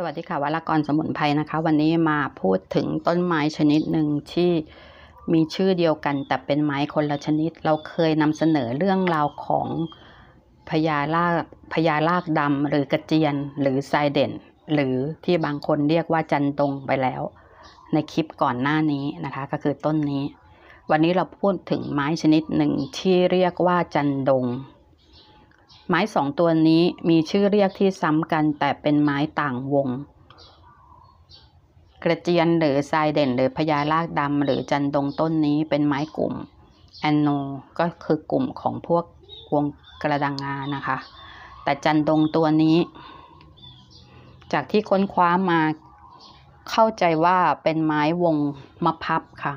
สวัสดีค่ะวัลกรสมุนไพรนะคะวันนี้มาพูดถึงต้นไม้ชนิดหนึ่งที่มีชื่อเดียวกัน แต่เป็นไม้คนละชนิด เราเคยนำเสนอเรื่องราวของพญาลากพญาลากดำหรือกระเจียน หรือไซเด่น หรือที่บางคนเรียกว่าจันดงไปแล้ว ในคลิปก่อนหน้านี้นะคะก็คือต้นนี้ วันนี้เราพูดถึงไม้ชนิดหนึ่งที่เรียกว่าจันดงไม้สองตัวนี้มีชื่อเรียกที่ซ้ำกัน แต่เป็นไม้ต่างวง กระเจียนหรือทรายเด่นหรือพญาลากดำหรือจันดงต้นนี้เป็นไม้กลุ่มแอนโนก็คือกลุ่มของพวกวงกระดังงานะคะ แต่จันดงตัวนี้ จากที่ค้นคว้ามาเข้าใจว่าเป็นไม้วงมะพับค่ะ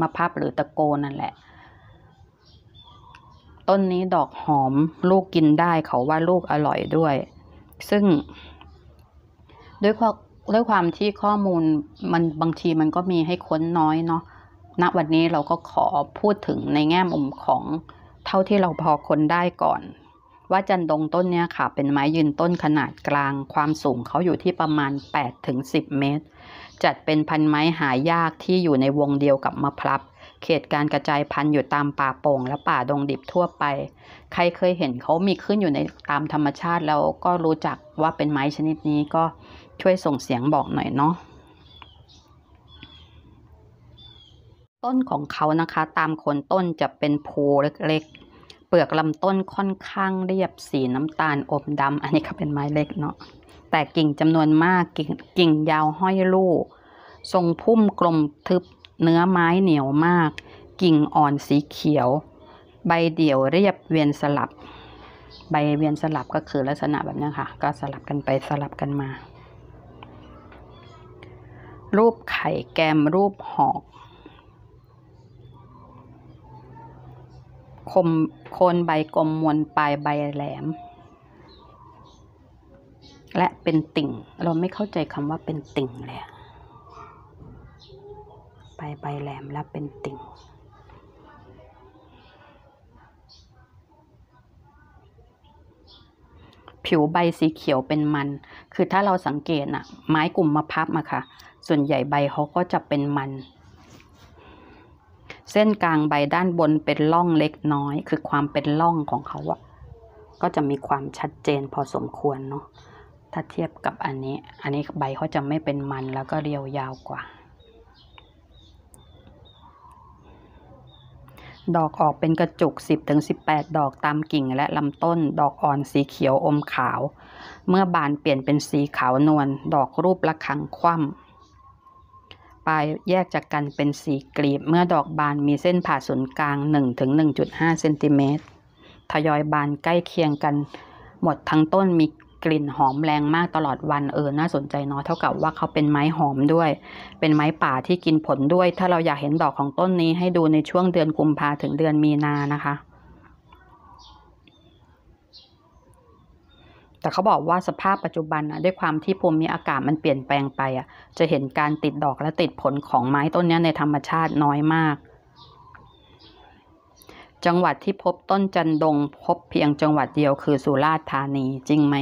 มะพับหรือตะโกนั่นแหละต้นนี้ดอกหอมลูกกินได้เขาว่าลูกอร่อยด้วย ซึ่งด้วยความด้วยความที่ข้อมูลมันบางทีมันก็มีให้ค้นน้อยเนาะณนะวันนี้เราก็ขอพูดถึงในแง่มุมของเท่าที่เราพอค้นได้ก่อนว่าจันดงต้นเนี้ยค่ะ เป็นไม้ยืนต้นขนาดกลาง ความสูงเขาอยู่ที่ประมาณ8-10 เมตร จัดเป็นพันไม้หายากที่อยู่ในวงเดียวกับมะพร้าวเขตการกระจายพันธุ์อยู่ตามป่าโป่งและป่าดงดิบทั่วไป ใครเคยเห็นเขามีขึ้นอยู่ในตามธรรมชาติแล้วก็รู้จักว่าเป็นไม้ชนิดนี้ก็ช่วยส่งเสียงบอกหน่อยเนาะ ต้นของเขานะคะตามคนต้นจะเป็นภูเล็กๆ เปลือกลำต้นค่อนข้างเรียบสีน้ำตาลอมดำอันนี้ก็เป็นไม้เล็กเนาะ แต่กิ่งจำนวนมากกิ่งกิ่งยาวห้อยลู่ทรงพุ่มกลมทึบเนื้อไม้เหนียวมาก กิ่งอ่อนสีเขียว ใบเดี่ยวเรียบเวียนสลับ ใบเวียนสลับก็คือลักษณะแบบนี้ค่ะ ก็สลับกันไปสลับกันมา รูปไข่แกมรูปหอก คมโคนใบกลมมวลปลายใบแหลม และเป็นติ่ง เราไม่เข้าใจคำว่าเป็นติ่งเลยไปใบแหลมและเป็นติ่ง ผิวใบสีเขียวเป็นมัน คือถ้าเราสังเกตอะไม้กลุ่มมะพับมาค่ะ ส่วนใหญ่ใบเขาก็จะเป็นมัน เส้นกลางใบด้านบนเป็นร่องเล็กน้อย คือความเป็นร่องของเขาอะก็จะมีความชัดเจนพอสมควรเนาะ ถ้าเทียบกับอันนี้ อันนี้ใบเขาจะไม่เป็นมันแล้วก็เรียวยาวกว่าดอกออกเป็นกระจุก 10-18 ดอกตามกิ่งและลำต้น ดอกอ่อนสีเขียวอมขาว เมื่อบานเปลี่ยนเป็นสีขาวนวล ดอกรูประคังคว่ำปลายแยกจากกันเป็นสีกลีบ เมื่อดอกบานมีเส้นผ่าศูนย์กลาง 1-1.5เซนติเมตร ทยอยบานใกล้เคียงกัน หมดทั้งต้นมีกลิ่นหอมแรงมากตลอดวันเออน่าสนใจเนาะเท่ากับว่าเขาเป็นไม้หอมด้วย เป็นไม้ป่าที่กินผลด้วย ถ้าเราอยากเห็นดอกของต้นนี้ให้ดูในช่วงเดือนกุมภาถึงเดือนมีนานะคะ แต่เขาบอกว่าสภาพปัจจุบันนะด้วยความที่ภูมิอากาศมันเปลี่ยนแปลงไปอ่ะจะเห็นการติดดอกและติดผลของไม้ต้นนี้ในธรรมชาติน้อยมาก จังหวัดที่พบต้นจันดงพบเพียงจังหวัดเดียวคือสุราษฎร์ธานี จริงไหม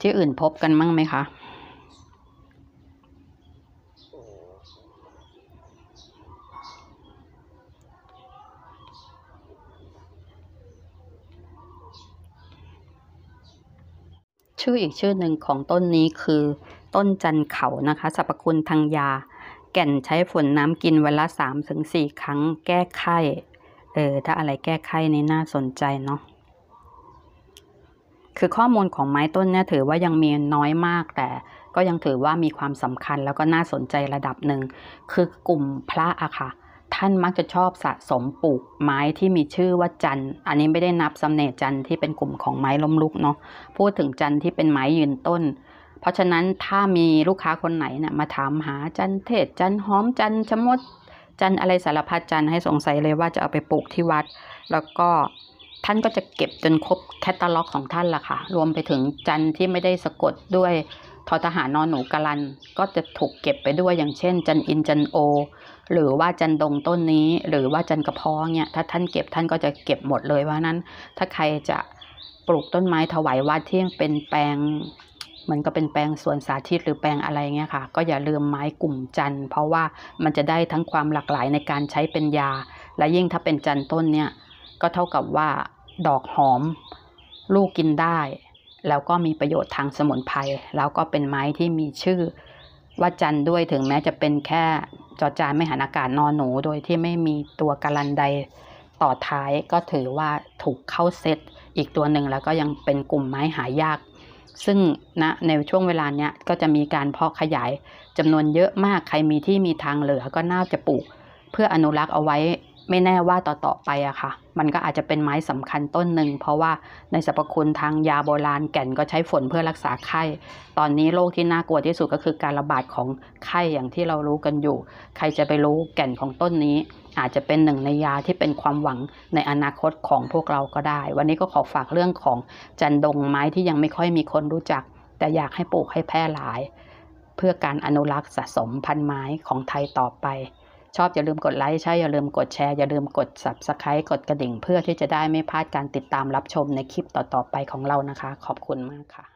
ที่อื่นพบกันมั้งไหมคะ ชื่ออีกชื่อหนึ่งของต้นนี้คือ ต้นจันเขานะคะสรรพคุณทางยา แก่นใช้ฝนน้ำกินเวลาาสมถึงสี่ครั้งแก้ไข้เออ ถ้าอะไรแก้ไข้นี่น่าสนใจเนาะคือข้อมูลของไม้ต้นเนี่ยถือว่ายังมีน้อยมากแต่ก็ยังถือว่ามีความสำคัญแล้วก็น่าสนใจระดับหนึ่ง คือกลุ่มพระอะค่ะท่านมักจะชอบสะสมปลูกไม้ที่มีชื่อว่าจันอันนี้ไม่ได้นับสำเนจันที่เป็นกลุ่มของไม้ล้มลุกเนาะพูดถึงจันที่เป็นไม้ยืนต้น เพราะฉะนั้นถ้ามีลูกค้าคนไหนเนี่ยมาถามหาจันเทศ จันหอมจันชมดจันอะไรสารพัดจันให้สงสัยเลยว่าจะเอาไปปลูกที่วัดแล้วก็ท่านก็จะเก็บจนครบแคตตาล็อกของท่านล่ะค่ะ รวมไปถึงจันที่ไม่ได้สะกดด้วยทอทหารนอนหนูกาลัน ก็จะถูกเก็บไปด้วยอย่างเช่น จันอินจันโอ หรือว่าจันดงต้นนี้ หรือว่าจันกระพอเนี่ยถ้าท่านเก็บท่านก็จะเก็บหมดเลยว่านั้นถ้าใครจะปลูกต้นไม้ถวายวัดที่เป็นแปลง เหมือนก็เป็นแปลงสวนสาธิตหรือแปลงอะไรเงี้ยค่ะ ก็อย่าลืมไม้กลุ่มจันเพราะว่ามันจะได้ทั้งความหลากหลายในการใช้เป็นยา และยิ่งถ้าเป็นจันต้นเนี่ยก็เท่ากับว่าดอกหอม ลูกกินได้ แล้วก็มีประโยชน์ทางสมุนไพรแล้วก็เป็นไม้ที่มีชื่อ ว่าจันด้วยถึงแม้จะเป็นแค่ จอจานไม่หันอากาศนอนหนู โดยที่ไม่มีตัวการันใด ต่อท้ายก็ถือว่าถูกเข้าเซตอีกตัวหนึ่งแล้วก็ยังเป็นกลุ่มไม้หายาก ซึ่งนะในช่วงเวลาเนี้ยก็จะมีการเพาะขยายจำนวนเยอะมากใครมีที่มีทางเหลือก็น่าจะปลูกเพื่ออนุรักษ์เอาไว้ไม่แน่ว่าต่ออไปอะค่ะมันก็อาจจะเป็นไม้สำคัญต้นหนึ่งเพราะว่าในสรรพคุณทางยาโบราณแก่นก็ใช้ฝนเพื่อรักษาไข้ตอนนี้โรคที่น่ากลัวที่สุดก็คือการระบาดของไข้อย่างที่เรารู้กันอยู่ ใครจะไปรู้แก่นของต้นนี้ อาจจะเป็นหนึ่งในยาที่เป็นความหวังในอนาคตของพวกเราก็ได้ วันนี้ก็ขอฝากเรื่องของจันดงไม้ที่ยังไม่ค่อยมีคนรู้จัก แต่อยากให้ปลูกให้แพร่หลาย เพื่อการอนุรักษ์สะสมพันไม้ของไทยต่อไปชอบอย่าลืมกดไลค์ใช่อย่าลืมกดแชร์อย่าลืมกด Subscribe กดกระดิ่งเพื่อที่จะได้ไม่พลาดการติดตามรับชมในคลิปต่อๆไปของเรานะคะ ขอบคุณมากค่ะ